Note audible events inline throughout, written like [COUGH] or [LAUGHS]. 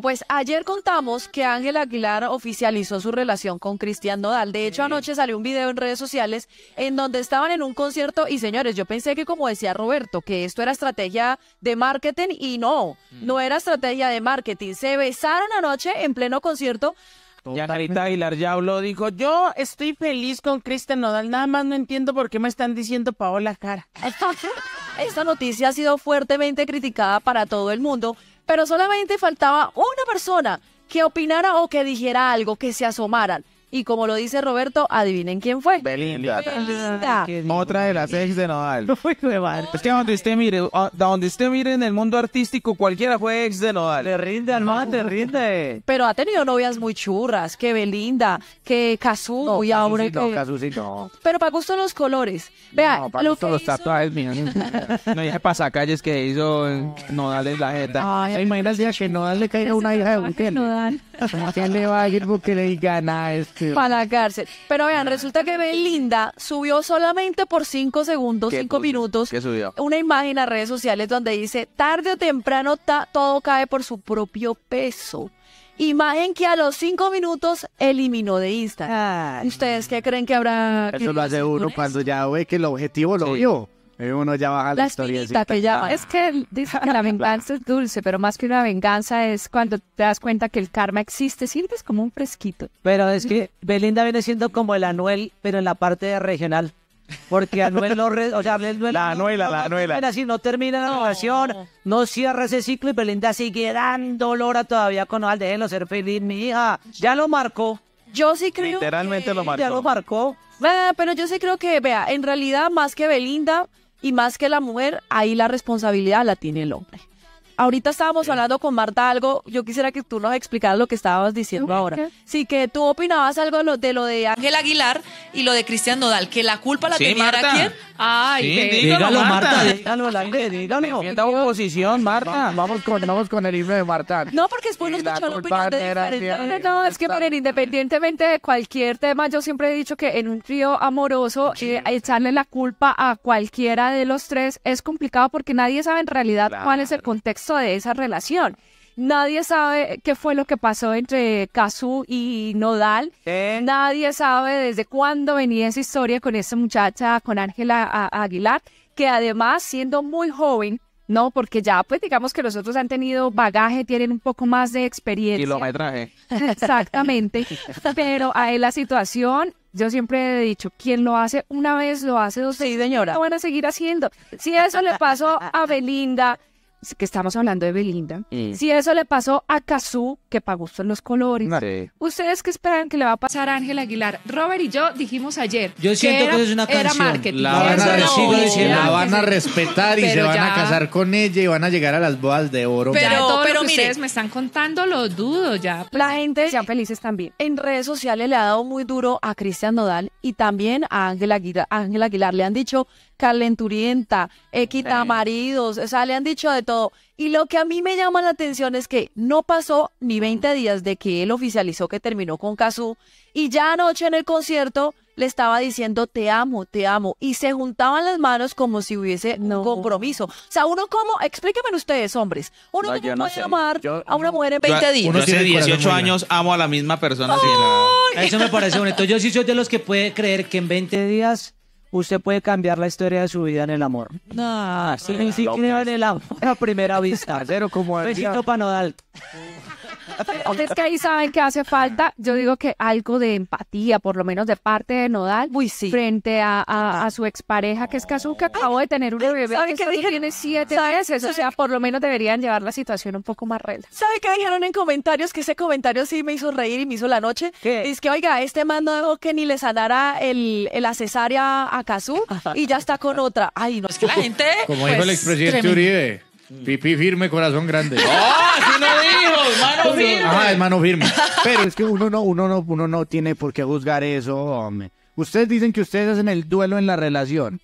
pues ayer contamos que Ángel Aguilar oficializó su relación con Cristian Nodal. De hecho, anoche salió un video en redes sociales en donde estaban en un concierto y señores, yo pensé que como decía Roberto, que esto era estrategia de marketing y no, mm. no era estrategia de marketing. Se besaron anoche en pleno concierto. Ya Carita Aguilar ya habló, dijo, yo estoy feliz con Cristian Nodal, nada más no entiendo por qué me están diciendo Paola Cara. [LAUGHS] Esta noticia ha sido fuertemente criticada para todo el mundo, pero solamente faltaba una persona que opinara o que dijera algo, que se asomaran. Y como lo dice Roberto, adivinen quién fue. Belinda. Belinda. Otra de las ex de Nodal. Fue [LAUGHS] Es que donde usted mire, a- ah, donde usted mire en el mundo artístico, cualquiera fue ex de Nodal. Te rinde, hermano, te rinde. Pero ha tenido novias muy churras, que Belinda, que Cazú, y ahora Casucito, Pero para gusto los colores. Vea, No, para lo que los tatuajes, míos. No, ya pasacalles que hizo Nodal en la jeta. Ay, imagínate que no le caiga una hija de un [LAUGHS] Nodal. ¿Quién le va a ir porque le diga nada? Este para la cárcel. Pero vean, ah. resulta que Belinda subió solamente por cinco segundos, cinco minutos, ¿Qué subió? una imagen a redes sociales donde dice, tarde o temprano todo cae por su propio peso. Imagen que a los cinco minutos eliminó de Instagram. ¿Ustedes qué creen que habrá? Eso lo hace uno cuando ya ve que el objetivo lo vio. Eh, uno ya baja la, historia. Es que [LAUGHS] dice que la venganza es dulce, pero más que una venganza es cuando te das cuenta que el karma existe, sirves como un fresquito. Pero es que Belinda viene siendo como el Anuel, pero en la parte regional. Porque Anuel no... o sea, Anuel, la Anuela, la Anuela. así, no termina la relación, no cierra ese ciclo y Belinda sigue dando lora todavía con Al. Déjenlo ser feliz, mi hija. Ya lo marcó. Yo sí creo Literalmente lo marcó. Ya lo marcó. pero yo sí creo que, vea, en realidad, más que Belinda, y más que la mujer, ahí la responsabilidad la tiene el hombre ahorita estábamos hablando con Marta algo, yo quisiera que tú nos explicaras lo que estabas diciendo ahora. Sí, que tú opinabas algo de lo de lo de Ángel Aguilar y lo de Cristian Nodal, que la culpa la tenía quién? Ay, sí, dígalo, Marta, dígalo dígalo. oposición, Marta. vamos con, vamos con el himno de Marta. No, porque después nos escuchó la opinión de diferente. No, es que independientemente de cualquier tema, yo siempre he dicho que en un trío amoroso eh, echarle la culpa a cualquiera de los tres es complicado porque nadie sabe en realidad cuál es el contexto de esa relación. Nadie sabe qué fue lo que pasó entre Kazu y Nodal. Eh. Nadie sabe desde cuándo venía esa historia con esa muchacha, con Ángela Aguilar, que además siendo muy joven, no, porque ya pues digamos que los otros han tenido bagaje, tienen un poco más de experiencia. Kilometraje. [LAUGHS] Exactamente. Pero ahí la situación yo siempre he dicho, quien lo hace una vez, lo hace dos veces. Sí, señora. Lo van a seguir haciendo. Si eso le pasó a Belinda, que estamos hablando de Belinda, mm. si eso le pasó a Kazú, que gusto en los colores, ¿ustedes qué esperan que le va a pasar a Ángel Aguilar? Robert y yo dijimos ayer. Yo siento que, es una canción. La van, a, la respetar y se van a casar con ella y van a llegar a las bodas de oro. Pero, ustedes me están contando, los dudos ya. La gente, sean felices también. En redes sociales le ha dado muy duro a Cristian Nodal y también a Ángel Aguilar, Ángel Aguilar. Le han dicho calenturienta, equita maridos, o sea, le han dicho de todo y lo que a mí me llama la atención es que no pasó ni 20 días de que él oficializó que terminó con Kazú y ya anoche en el concierto le estaba diciendo te amo, te amo y se juntaban las manos como si hubiese un compromiso. O sea, uno como, explíquenme ustedes, hombres, uno no, puede amar a una mujer en 20 días. Uno tiene 18 años amo a la misma persona. Eso me parece bonito. Yo sí soy de los que puede creer que en 20 días usted puede cambiar la historia de su vida en el amor. No, sí. sí en el amor a primera vista. [LAUGHS] Cero como Besito es que ahí saben que hace falta, yo digo que algo de empatía, por lo menos de parte de Nodal, frente a, su expareja, que es Kazu, que acabó de tener un bebé que, tiene siete ¿Sabes? meses, o sea, por lo menos deberían llevar la situación un poco más real. ¿Sabe qué dijeron en comentarios? Que ese comentario sí me hizo reír y me hizo la noche. Es que, oiga, este man no que ni le sanara el, la cesárea a Kazu y ya está con otra. Ay, no, es que la gente... Como dijo el pues, expresidente Uribe, pipí firme, corazón grande. ¡Oh, no! Ah, es mano firme. [LAUGHS] Pero es que uno no, uno no, uno no tiene por qué juzgar eso, hombre. Ustedes dicen que ustedes hacen el duelo en la relación.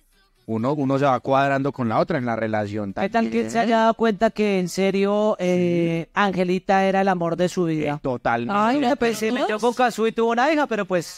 Uno, uno se va cuadrando con la otra en la relación. ¿Qué tal que se haya dado cuenta que en serio eh, Angelita era el amor de su vida? Totalmente. Ay, pues se metió con Kazu y tuvo una hija, pero pues